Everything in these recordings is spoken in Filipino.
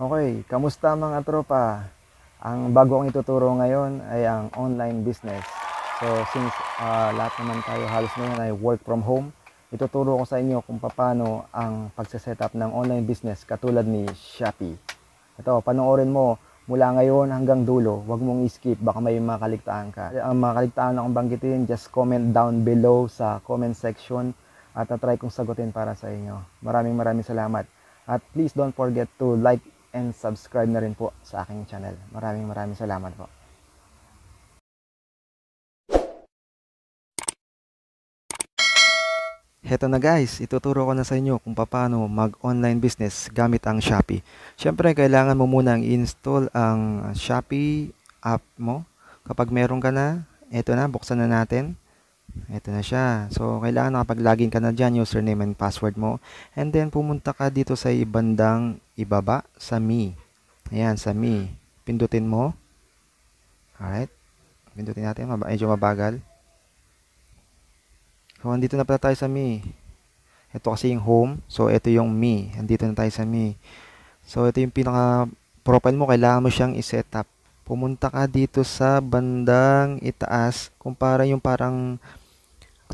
Okay, kamusta mga tropa? Ang bago kong ituturo ngayon ay ang online business. So since uh, lahat naman tayo halos ngayon ay work from home, ituturo ko sa inyo kung paano ang pagsasetup ng online business katulad ni Shopee. Ito, panoorin mo mula ngayon hanggang dulo. Huwag mong i-skip, baka may makaligtaan ka. Ah, ang mga na akong banggitin, just comment down below sa comment section at na-try kong sagutin para sa inyo. Maraming maraming salamat. At please don't forget to like and subscribe na rin po sa aking channel. Maraming maraming salamat po. Heto na guys, ituturo ko na sa inyo kung paano mag-online business gamit ang Shopee. Siyempre, kailangan mo muna i-install ang Shopee app mo. Kapag meron ka na, eto na, buksan na natin. Ito na siya. So, kailangan nakapag-login ka na dyan, username and password mo. And then, pumunta ka dito sa ibandang ibaba, sa Me. Ayan, sa Me. Pindutin mo. Alright. Pindutin natin. Mab medyo mabagal. So, andito na pala tayo sa Me. Ito kasi yung home. So, ito yung Me. Andito na tayo sa Me. So, ito yung pinaka-profile mo. Kailangan mo siyang iset up. Pumunta ka dito sa bandang itaas. Kumpara yung parang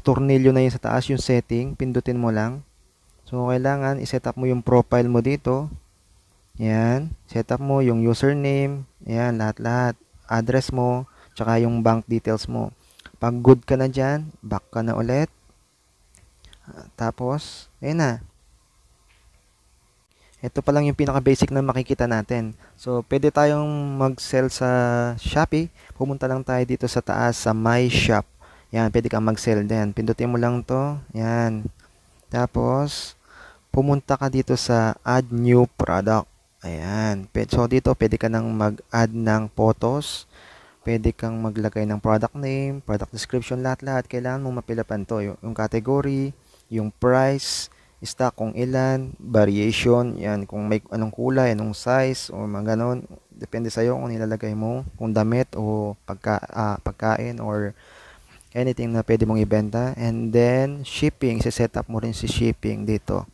tornilyo na yun sa taas, yung setting, pindutin mo lang. So, kailangan i-set up mo yung profile mo dito. Yan. Set up mo yung username. Ayan, lahat-lahat. Address mo, tsaka yung bank details mo. Pag good ka na dyan, back ka na ulit. Tapos, ayun na. Ito pa lang yung pinaka-basic na makikita natin. So, pwede tayong mag-sell sa Shopee. Pumunta lang tayo dito sa taas sa My Shop. Yan, pwede kang mag-sell din. Pindutin mo lang to. Yan. Tapos, pumunta ka dito sa add new product. Ayan. So, dito pwede ka nang mag-add ng photos. Pwede kang maglagay ng product name, product description, lahat-lahat. Kailangan mong mapilapan to. Yung category, yung price, stock kung ilan, variation, yan, kung may anong kulay, anong size, o mga ganon. Depende sa'yo kung nilalagay mo, kung damit o pagka, ah, pagkain or anything na pwede mong ibenta. And then, shipping, set up mo rin si shipping dito.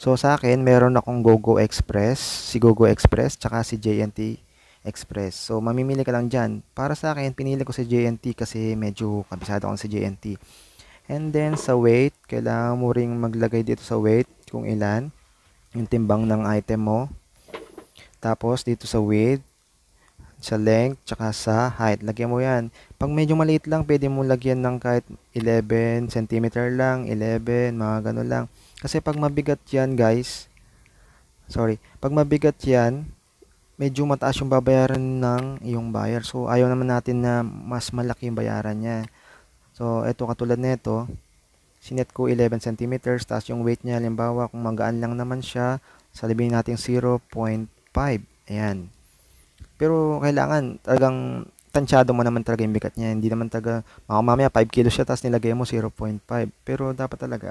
So, sa akin, meron akong GoGo Express, si GoGo Express, tsaka si JNT Express. So, mamimili ka lang dyan. Para sa akin, pinili ko si JNT kasi medyo kabisado ko si JNT. And then, sa weight, kailangan mo ring maglagay dito sa weight kung ilan. Yung timbang ng item mo. Tapos, dito sa width, sa length tsaka sa height. Lagyan mo yan. Pag medyo maliit lang, pwede mo lagyan ng kahit 11 cm lang, 11, mga gano'n lang. Kasi pag mabigat yan, guys, sorry, pag mabigat yan, medyo mataas yung babayaran ng iyong buyer. So, ayaw naman natin na mas malaki yung bayaran niya. So, eto katulad nito, sinet ko 11 cm, tapos yung weight niya, halimbawa, kung magaan lang naman siya, sabihin natin 0.5. Ayan, pero kailangan talagang tansyado mo naman talaga yung bigat niya. Hindi naman talaga, baka mamaya 5 kilos siya tapos nilagay mo 0.5. Pero dapat talaga,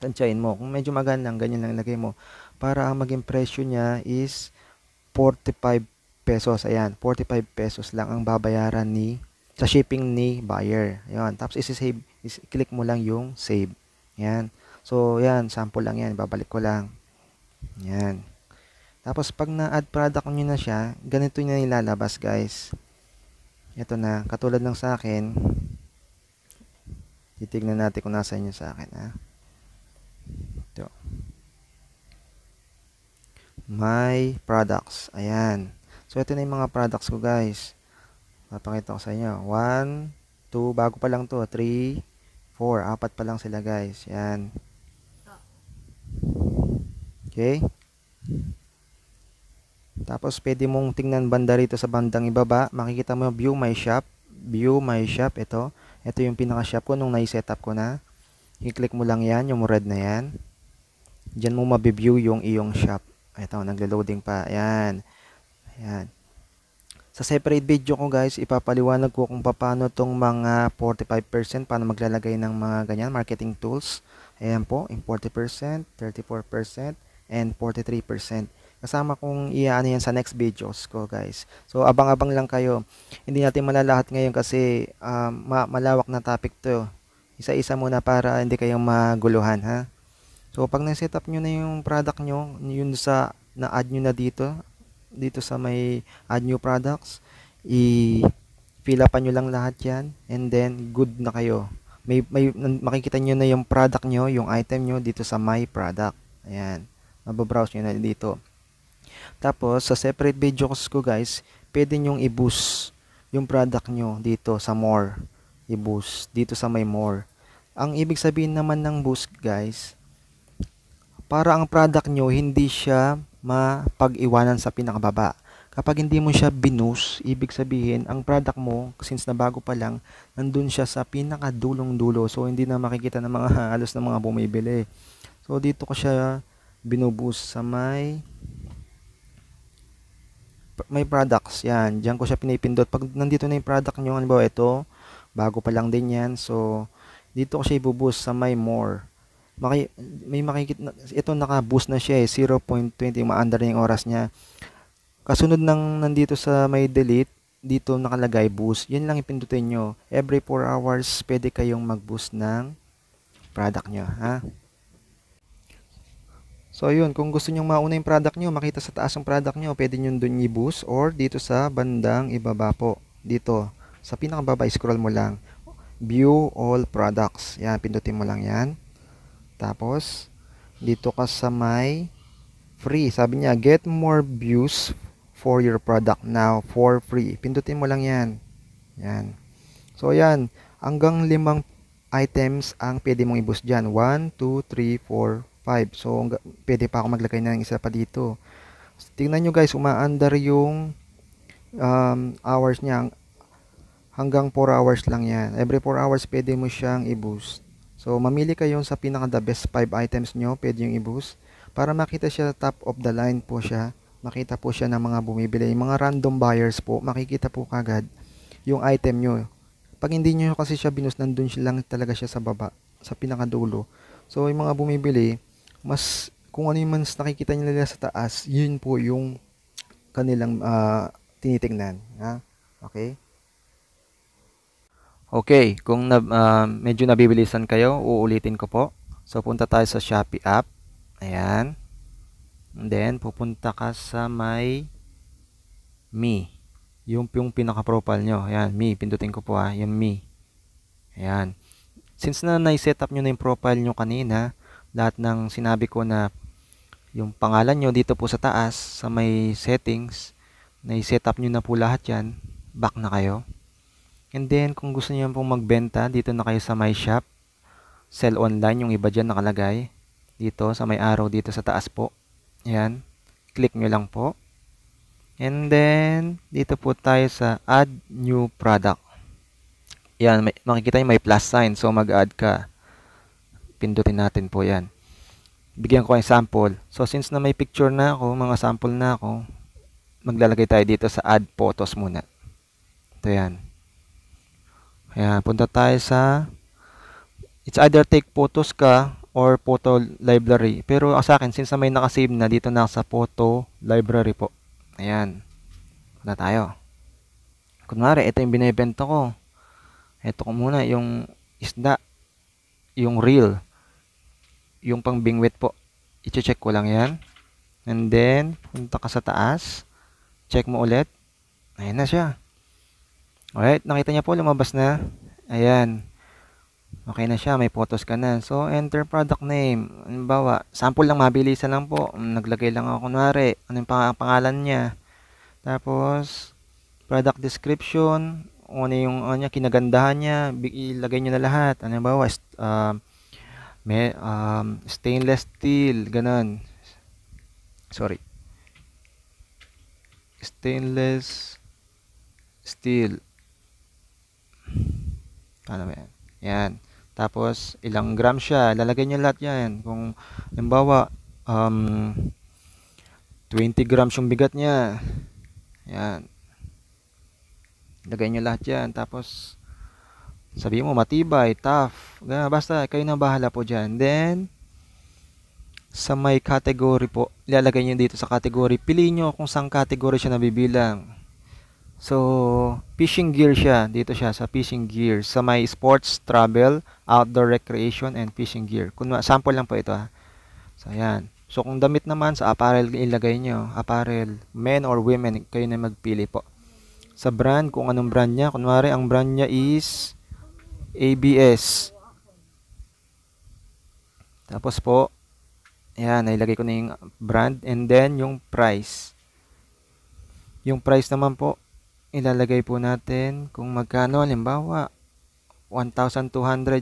tansyain mo. Kung medyo maganda, ganyan lang lagay mo. Para ang maging presyo niya is 45 pesos. Ayan, 45 pesos lang ang babayaran ni, sa shipping ni buyer. Ayan, tapos isi-save, is, click mo lang yung save. Ayan. So, yan, sample lang yan. Babalik ko lang. Ayan. Tapos pag na-add product nyo na siya, ganito na nilalabas guys. Ito na, katulad ng sa akin. Titignan natin kung nasa inyo sa akin. Ha? Ito. My products. Ayan. So ito na yung mga products ko guys. Papakita ko sa inyo. 1, 2, bago pa lang to. 3, 4. Apat pa lang sila guys. Yan. Okay? Tapos pwede mong tingnan banda rito sa bandang ibaba. Makikita mo yung view my shop. View my shop. Ito. Ito yung pinaka shop ko nung nai-setup ko na. I-click mo lang yan. Yung red na yan. Diyan mo mabiview yung iyong shop. Ito. Naglo-loading pa. Ayan. Ayan. Sa separate video ko guys, ipapaliwanag ko kung paano tong mga 45% paano maglalagay ng mga ganyan marketing tools. Ayan po, 40%, 34%, and 43%. Kasama kong iaano yan sa next videos ko guys. So abang-abang lang kayo. Hindi natin malalahat ngayon kasi um, malawak na topic to. Isa-isa muna para hindi kayong maguluhan ha. So pag na-set up nyo na yung product nyo, yun sa na-add nyo na dito, dito sa may add new products, i-fill upan nyo lang lahat yan and then good na kayo may, may makikita nyo na yung product nyo, yung item nyo dito sa my product. Ayan. Mababrowse nyo na dito. Tapos, sa separate videos ko guys, pwede nyong i-boost yung product nyo dito sa more. I-boost dito sa may more. Ang ibig sabihin naman ng boost guys, para ang product nyo hindi siya mapag-iwanan sa pinakababa. Kapag hindi mo siya binus, ibig sabihin, ang product mo, since na bago pa lang, nandun siya sa pinakadulong dulo. So, hindi na makikita ng mga halos ng mga bumibili. So, dito ko siya binubus sa may may products yan. Diyan ko siya pinipindot. Pag nandito na yung product nyo, ano ba ito, bago pa lang din yan. So, dito ko siya ibuboost sa my more. Maki, may makikita, ito naka-boost na siya eh, 0.20, maandar na yung oras niya. Kasunod ng nandito sa may delete, dito nakalagay boost. Yan lang ipindutin nyo. Every 4 hours, pwede kayong mag-boost ng product nyo. Ha? So, ayun, kung gusto nyo mauna yung product nyo, makita sa taas ang product nyo, pwede nyo dun i-boost or dito sa bandang ibaba po. Dito, sa pinakababa, scroll mo lang. View all products. Yan, pindutin mo lang yan. Tapos, dito ka sa may free. Sabi niya, get more views for your product now for free. Pindutin mo lang yan. Yan. So, yan. Hanggang limang items ang pwede mong i-boost dyan. 1, 2, 3, 4, 5. So, pwede pa ako maglagay na ng isa pa dito. So, tingnan nyo guys, umaandar yung um, hours niya. Hanggang 4 hours lang yan. Every 4 hours, pwede mo siyang i-boost. So, mamili kayo sa pinaka the best 5 items nyo, pwede yung i-boost. Para makita siya top of the line po siya. Makita po siya ng mga bumibili. Yung mga random buyers po, makikita po kagad yung item nyo. Pag hindi nyo kasi siya binus, nandun siya lang talaga siya sa baba, sa pinakadulo. So, yung mga bumibili, mas kung ano yung mas nakikita nila sa taas, yun po yung kanilang uh, tinitingnan. Ha? Okay? Okay, kung na, uh, medyo nabibilisan kayo, uulitin ko po. So, punta tayo sa Shopee app. Ayan. And then, pupunta ka sa may me. Yung, yung pinaka-profile nyo. Ayan, me. Pindutin ko po ha. Yung me. Ayan. Since na na-set up nyo na yung profile nyo kanina, lahat ng sinabi ko na yung pangalan nyo dito po sa taas, sa may settings, na i-set up nyo na po lahat yan, back na kayo. And then, kung gusto nyo pong magbenta, dito na kayo sa my shop, sell online, yung iba dyan nakalagay. Dito, sa may arrow dito sa taas po. Ayan. Click nyo lang po. And then, dito po tayo sa add new product. Ayan, may, makikita nyo may plus sign. So, mag-add ka pindutin natin po yan. Bigyan ko kayo sample. So, since na may picture na ako, mga sample na ako, maglalagay tayo dito sa add photos muna. Ito yan. Ayan, punta tayo sa it's either take photos ka or photo library. Pero sa akin, since na may nakasave na, dito na sa photo library po. Ayan. Punta tayo. Kunwari, ito yung binibenta ko. Ito ko muna, yung isda, yung reel yung pang bingwit po. I-check ko lang yan. And then, punta ka sa taas. Check mo ulit. Ayan na siya. Alright, nakita niya po, lumabas na. Ayan. Okay na siya, may photos ka na. So, enter product name. Halimbawa, sample lang, mabilisan lang po. Mm, naglagay lang ako, kunwari, ano yung pang pangalan niya. Tapos, product description, kung ano yung ano niya, kinagandahan niya, ilagay niyo na lahat. Ano ba, uh, may, um, stainless steel, ganun. Sorry. Stainless steel. Paano ba yan? Yan. Tapos, ilang gram siya. Lalagay niyo lahat yan. Kung, halimbawa, um, 20 grams yung bigat niya. Yan. Lagay niyo lahat yan. Tapos, sabi mo, matibay, tough. Basta, kayo na bahala po dyan. Then, sa may category po, ilalagay nyo dito sa category. Piliin nyo kung saan category siya nabibilang. So, fishing gear siya. Dito siya sa fishing gear. Sa may sports, travel, outdoor recreation, and fishing gear. Kung, sample lang po ito ha. So, ayan. So, kung damit naman, sa apparel ilagay nyo. Apparel, men or women, kayo na magpili po. Sa brand, kung anong brand niya. Kunwari, ang brand niya is ABS. Tapos po, ayan, nailagay ko na yung brand and then yung price. Yung price naman po, ilalagay po natin kung magkano, halimbawa, 1,200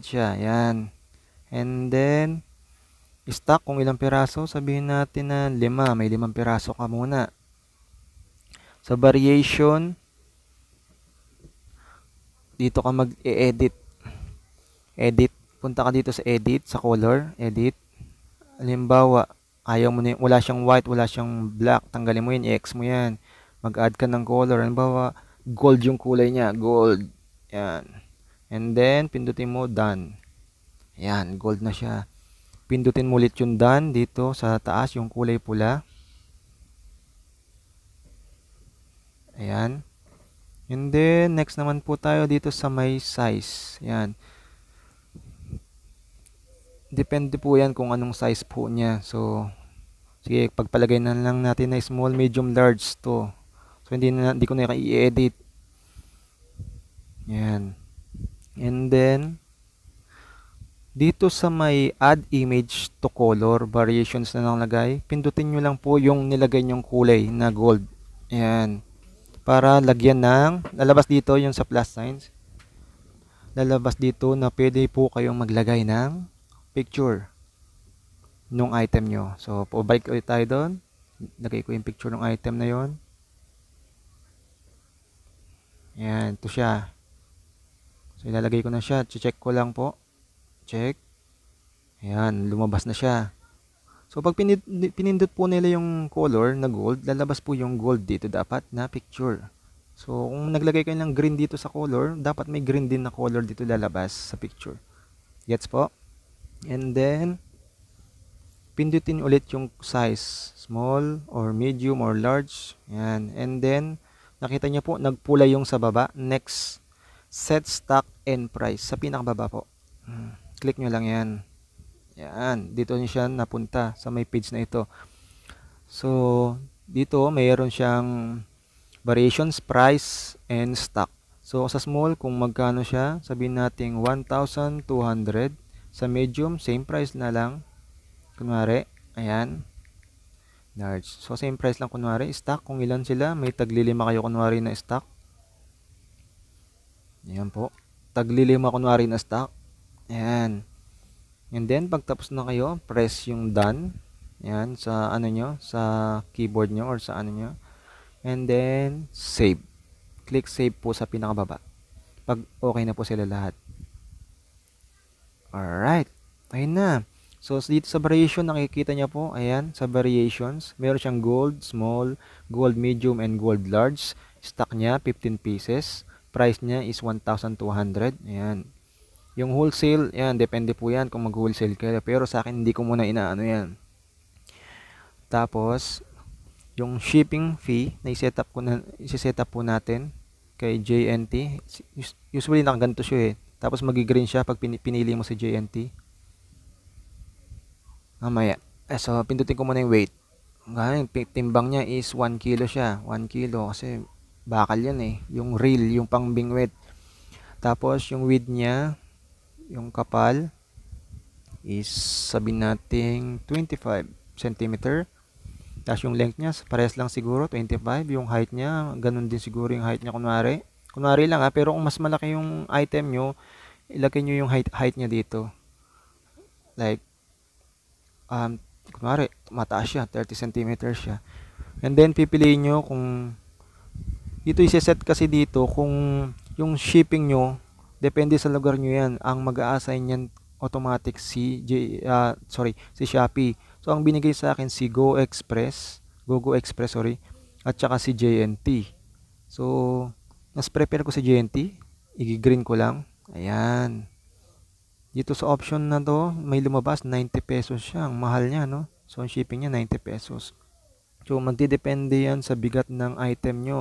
siya, ayan. And then, stock kung ilang piraso, sabihin natin na 5, may 5 piraso ka muna. Sa variation, dito ka mag-edit edit. Punta ka dito sa edit, sa color, edit. Halimbawa, ayaw mo na, wala siyang white, wala siyang black, tanggalin mo yan, i-X mo yan. Mag-add ka ng color. Halimbawa, gold yung kulay niya, gold. Yan. And then, pindutin mo, done. Yan, gold na siya. Pindutin mo ulit yung done dito sa taas, yung kulay pula. Ayan. And then, next naman po tayo dito sa may size. Ayan. Depende po yan kung anong size po niya. So, sige, pagpalagay na lang natin na small, medium, large to. So, hindi, na, hindi ko na i-edit. Yan. And then, dito sa may add image to color, variations na nalagay, pindutin nyo lang po yung nilagay nyong kulay na gold. Yan. Para lagyan ng, lalabas dito yung sa plus signs. Lalabas dito na pwede po kayong maglagay ng picture nung item nyo. So, pabalik ulit tayo doon. Lagay ko yung picture ng item na yon. Ayan, ito siya. So, ilalagay ko na siya. Check ko lang po. Check. Ayan, lumabas na siya. So, pag pinindot po nila yung color na gold, lalabas po yung gold dito dapat na picture. So, kung naglagay kayo ng green dito sa color, dapat may green din na color dito lalabas sa picture. Gets po? and then pindutin ulit yung size small or medium or large yan and then nakita niyo po nagpula yung sa baba next set stock and price sa pinakababa po hmm. click nyo lang yan yan dito niyo siya napunta sa may page na ito so dito mayroon siyang variations price and stock so sa small kung magkano siya sabihin nating 1200 sa medium, same price na lang. Kunwari, ayan. Large. So, same price lang kunwari. Stock, kung ilan sila, may taglilima kayo kunwari na stock. Ayan po. Taglilima kunwari na stock. Ayan. And then, pagtapos na kayo, press yung done. Ayan, sa ano nyo, sa keyboard nyo or sa ano nyo. And then, save. Click save po sa pinakababa. Pag okay na po sila lahat. Alright. Ayan na. So, dito sa variation, nakikita niya po, ayan, sa variations, meron siyang gold, small, gold medium, and gold large. Stock niya, 15 pieces. Price niya is 1,200. Ayan. Yung wholesale, ayan, depende po yan kung mag-wholesale kayo. Pero sa akin, hindi ko muna inaano yan. Tapos, yung shipping fee na i-set up ko na i-set up po natin kay JNT. Usually nakaganto siya eh. Tapos magi-green siya pag pinili mo si JNT. Mamaya. Eh, so, pindutin ko muna yung weight. Ganyan, timbang niya is 1 kilo siya. 1 kilo kasi bakal yan eh. Yung reel, yung pang pangbingwet. Tapos, yung width niya, yung kapal, is sabi natin 25 cm. Tapos yung length niya, parehas lang siguro, 25. Yung height niya, ganun din siguro yung height niya kunwari. Kunwari lang ha, pero kung mas malaki yung item nyo, ilagay nyo yung height, height niya dito. Like, um, kunwari, mataas siya, 30 cm siya. And then, pipiliin nyo kung, dito isi-set kasi dito kung yung shipping nyo, depende sa lugar nyo yan, ang mag-a-assign yan automatic si, uh, sorry, si Shopee. So, ang binigay sa akin si Go Express, GoGo Express, sorry, at saka si JNT. So, mas prepare ko si GNT. I-green ko lang. Ayan. Dito sa option na to, may lumabas 90 pesos siya. Ang mahal niya, no? So, ang shipping niya 90 pesos. So, magdidepende yan sa bigat ng item nyo.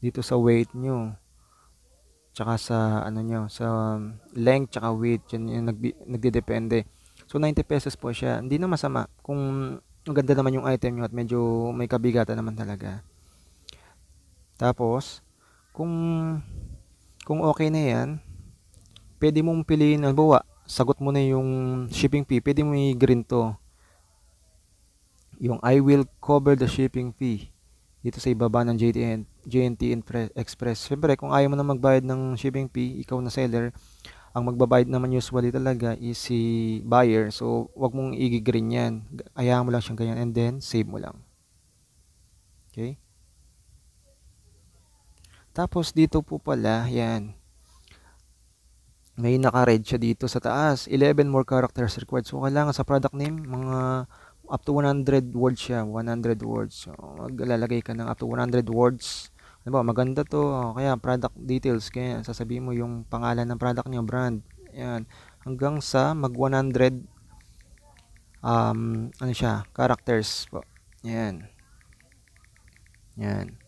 Dito sa weight nyo. Tsaka sa, ano nyo, sa um, length tsaka weight. Yan yung nagdidepende. So, 90 pesos po siya. Hindi na masama. Kung maganda naman yung item nyo at medyo may kabigatan naman talaga. Tapos, kung kung okay na 'yan, pwede mong piliin halimbawa, sagot mo na yung shipping fee, pwede mo i-green to. Yung I will cover the shipping fee dito sa ibaba ng JTN, JNT Express. Siyempre, kung ayaw mo na magbayad ng shipping fee, ikaw na seller, ang magbabayad naman usually talaga is si buyer. So, wag mong i-green yan. Ayaw mo lang siyang ganyan and then save mo lang. Okay? Tapos dito po pala, yan. May naka-red siya dito sa taas. 11 more characters required. So, kailangan sa product name, mga up to 100 words siya. 100 words. So, maglalagay ka ng up to 100 words. Ano ba, maganda to. Oh, kaya, product details. Kaya, sasabihin mo yung pangalan ng product niyo, brand. Yan. Hanggang sa mag 100 um, ano siya, characters po. Yan. Yan.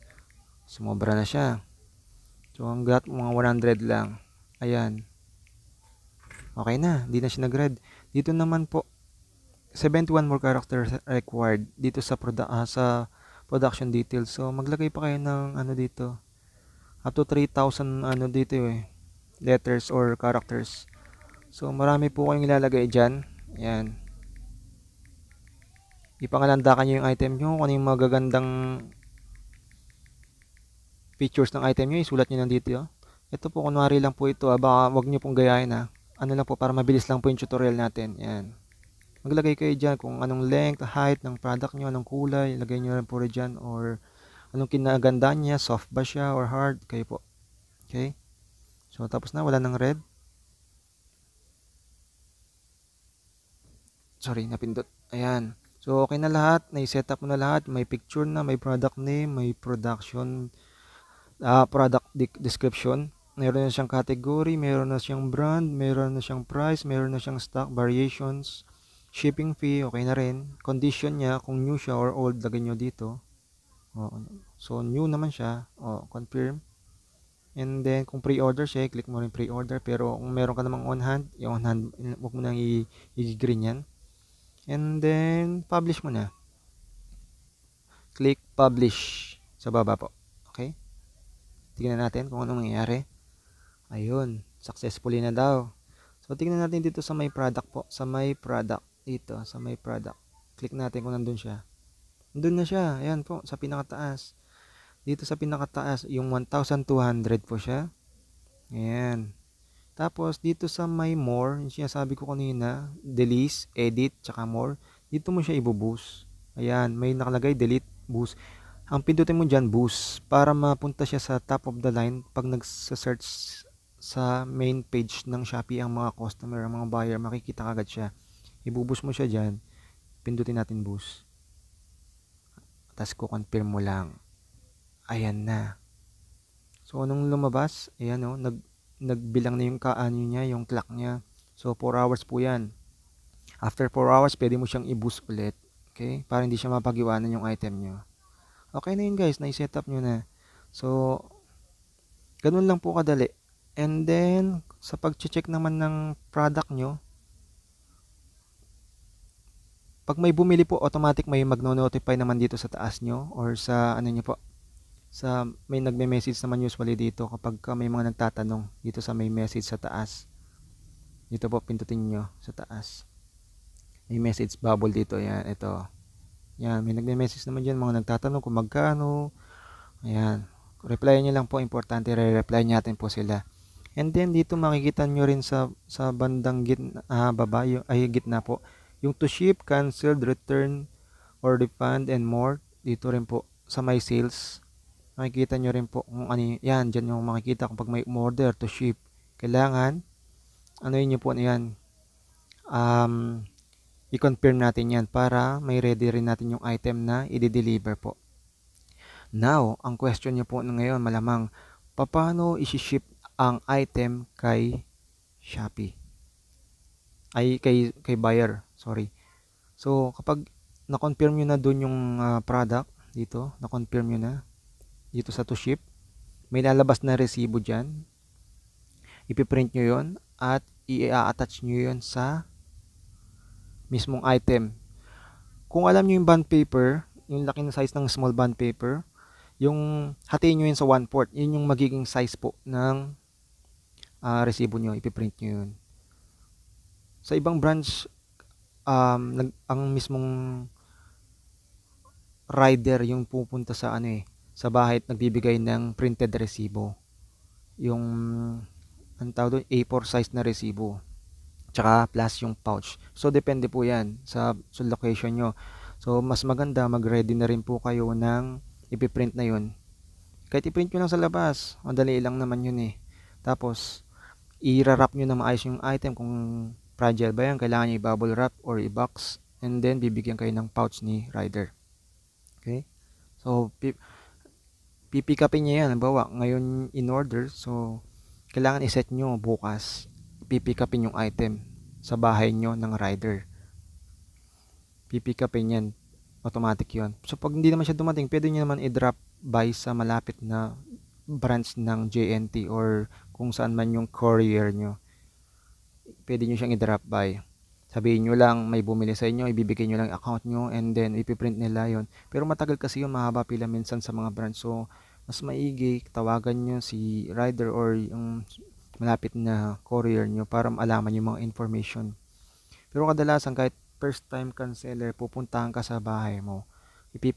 Sumobra na siya. So ang gat mga 100 lang. Ayan. Okay na, hindi na siya nag-red. Dito naman po 71 more characters required dito sa produ- uh, sa production details. So maglagay pa kayo ng ano dito. Up to 3,000 ano dito eh letters or characters. So marami po kayong ilalagay diyan. Ayan. Ipangalandakan niyo yung item niyo kung ano yung magagandang features ng item nyo, isulat nyo nandito. Oh. Ito po, kunwari lang po ito, ah, baka wag nyo pong gayahin ha. Ah. Ano lang po, para mabilis lang po yung tutorial natin. Yan. Maglagay kayo dyan kung anong length, height ng product nyo, anong kulay, ilagay nyo lang po rin dyan or anong kinaganda niya, soft ba siya or hard, kayo po. Okay? So, tapos na, wala ng red. Sorry, napindot. Ayan. So, okay na lahat. Na-set up mo na lahat. May picture na, may product name, may production uh, product description. Meron na siyang category, meron na siyang brand, meron na siyang price, meron na siyang stock variations, shipping fee, okay na rin. Condition niya, kung new siya or old, lagay nyo dito. Oh, so, new naman siya. Oh, confirm. And then, kung pre-order siya, click mo rin pre-order. Pero, kung meron ka namang on-hand, yung on-hand, huwag mo nang i-green yan. And then, publish mo na. Click publish sa baba po. Tingnan natin kung ano mangyayari. Ayun, successfully na daw. So, tingnan natin dito sa may product po. Sa may product. Dito, sa may product. Click natin kung nandun siya. Nandun na siya. Ayan po, sa pinakataas. Dito sa pinakataas, yung 1,200 po siya. Ayan. Tapos, dito sa may more, yung sinasabi ko kanina, delete, edit, tsaka more, dito mo siya ibuboost. Ayan, may nakalagay delete, boost. Ang pindutin mo dyan, boost, para mapunta siya sa top of the line pag nagsa-search sa main page ng Shopee ang mga customer, ang mga buyer, makikita agad siya. Ibubus mo siya dyan, pindutin natin boost. Tapos kukonfirm mo lang. Ayan na. So, nung lumabas, ayan o, oh, nag, nagbilang na yung kaano niya, yung clock niya. So, 4 hours po yan. After 4 hours, pwede mo siyang i-boost ulit. Okay? Para hindi siya mapagiwanan yung item nyo. Okay na yun guys, na-set up nyo na. So, ganun lang po kadali. And then, sa pag-check naman ng product nyo, pag may bumili po, automatic may magno-notify naman dito sa taas nyo or sa ano nyo po, sa may nagme-message naman usually dito kapag may mga nagtatanong dito sa may message sa taas. Dito po, pindutin nyo sa taas. May message bubble dito, yan, ito. Yan, may nagme-message naman dyan, mga nagtatanong kung magkano. Ayan, reply nyo lang po, importante, re-reply natin po sila. And then, dito makikita nyo rin sa, sa bandang gitna, ah, baba, yung, ay gitna po, yung to ship, canceled, return, or refund, and more. Dito rin po, sa my sales, makikita nyo rin po kung ano, yan, dyan yung makikita kung pag may order to ship. Kailangan, ano yun nyo po, ano yan, um, i-confirm natin yan para may ready rin natin yung item na i-deliver po. Now, ang question niyo po ngayon malamang, paano isi-ship ang item kay Shopee? Ay, kay, kay buyer, sorry. So, kapag na-confirm nyo na doon yung uh, product, dito, na-confirm nyo na, dito sa to ship, may lalabas na resibo dyan, ipiprint nyo yon at i-attach nyo yon sa mismong item. Kung alam nyo yung bond paper, yung laki ng size ng small bond paper, yung hatiin nyo yun sa one port, yun yung magiging size po ng uh, resibo nyo, ipiprint nyo yun. Sa ibang branch, um, nag, ang mismong rider yung pupunta sa ano eh, sa bahay at nagbibigay ng printed resibo. Yung ang tawag doon, A4 size na resibo tsaka plus yung pouch. So, depende po yan sa, sa location nyo. So, mas maganda mag-ready na rin po kayo ng ipiprint na 'yon. Kahit iprint nyo lang sa labas, madali lang naman yun eh. Tapos, irarap wrap nyo na maayos yung item kung fragile ba yan. Kailangan nyo i-bubble wrap or i-box. And then, bibigyan kayo ng pouch ni rider. Okay? So, pipikapin niya yan. Halimbawa, ngayon in order. So, kailangan i-set nyo bukas pipikapin yung item sa bahay nyo ng rider. Pipikapin upin yan. Automatic yon. So, pag hindi naman siya dumating, pwede nyo naman i-drop by sa malapit na branch ng JNT or kung saan man yung courier nyo. Pwede nyo siyang i-drop by. Sabihin nyo lang, may bumili sa inyo, ibibigay nyo lang account nyo, and then ipiprint nila yon. Pero matagal kasi yung mahaba pila minsan sa mga branch. So, mas maigi, tawagan nyo si rider or yung malapit na courier nyo para malaman yung mga information. Pero kadalasan kahit first time canceller, pupuntahan ka sa bahay mo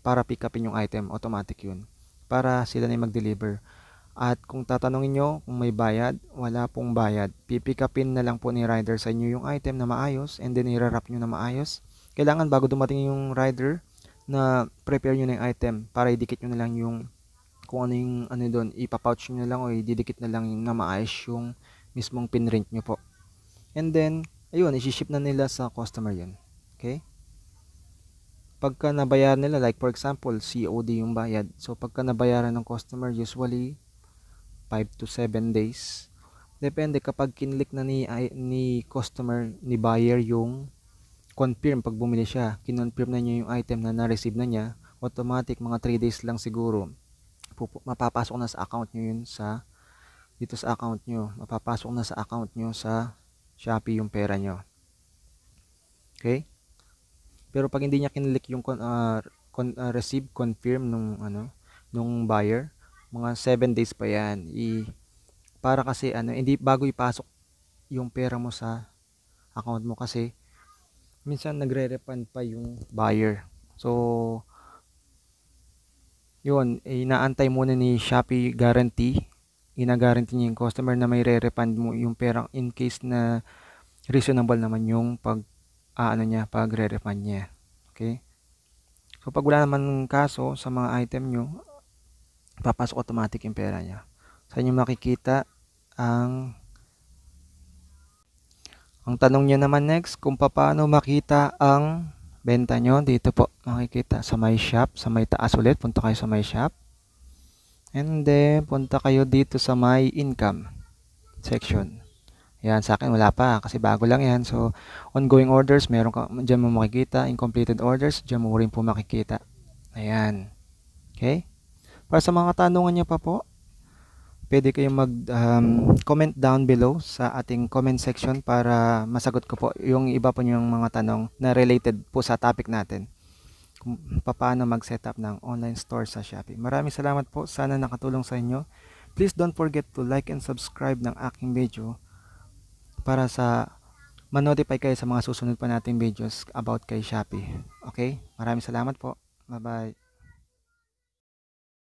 para pick upin yung item, automatic yun. Para sila na mag-deliver. At kung tatanungin nyo kung may bayad, wala pong bayad. Pipick upin na lang po ni rider sa inyo yung item na maayos and then irarap nyo na maayos. Kailangan bago dumating yung rider na prepare nyo na yung item para idikit nyo na lang yung kung ano yung ano doon, ipapouch nyo lang o didikit na lang na maayos yung mismong pinrint nyo po. And then, ayun, isi-ship na nila sa customer yun. Okay? Pagka nabayaran nila, like for example, COD yung bayad. So, pagka nabayaran ng customer, usually, 5 to 7 days. Depende kapag kinlik na ni, ni customer, ni buyer yung confirm pag bumili siya, kinonfirm na niya yung item na na-receive na niya, automatic mga 3 days lang siguro mapapasok na sa account nyo yun sa dito sa account nyo mapapasok na sa account nyo sa Shopee yung pera nyo okay pero pag hindi niya kinlik yung con, uh, con, uh, receive confirm nung ano nung buyer mga 7 days pa yan i para kasi ano hindi bago ipasok yung pera mo sa account mo kasi minsan nagre-refund pa yung buyer so yun, inaantay muna ni Shopee guarantee. Ina-guarantee niya yung customer na may re-refund mo yung perang in case na reasonable naman yung pag ah, ano niya, pag re-refund niya. Okay? So, pag wala naman kaso sa mga item nyo, papasok automatic yung pera niya. Sa inyo makikita ang ang tanong niya naman next kung paano makita ang benta nyo, dito po makikita sa my shop, sa may taas ulit, punta kayo sa my shop. And then, punta kayo dito sa my income section. Yan, sa akin wala pa kasi bago lang yan. So, ongoing orders, meron ka, dyan mo makikita. Incompleted orders, dyan mo rin po makikita. Ayan. Okay? Para sa mga tanungan nyo pa po, pwede kayong mag-comment um, down below sa ating comment section para masagot ko po yung iba po yung mga tanong na related po sa topic natin. Kung paano mag set up ng online store sa Shopee. Maraming salamat po. Sana nakatulong sa inyo. Please don't forget to like and subscribe ng aking video para sa manotify kayo sa mga susunod pa nating videos about kay Shopee. Okay? Maraming salamat po. Bye-bye.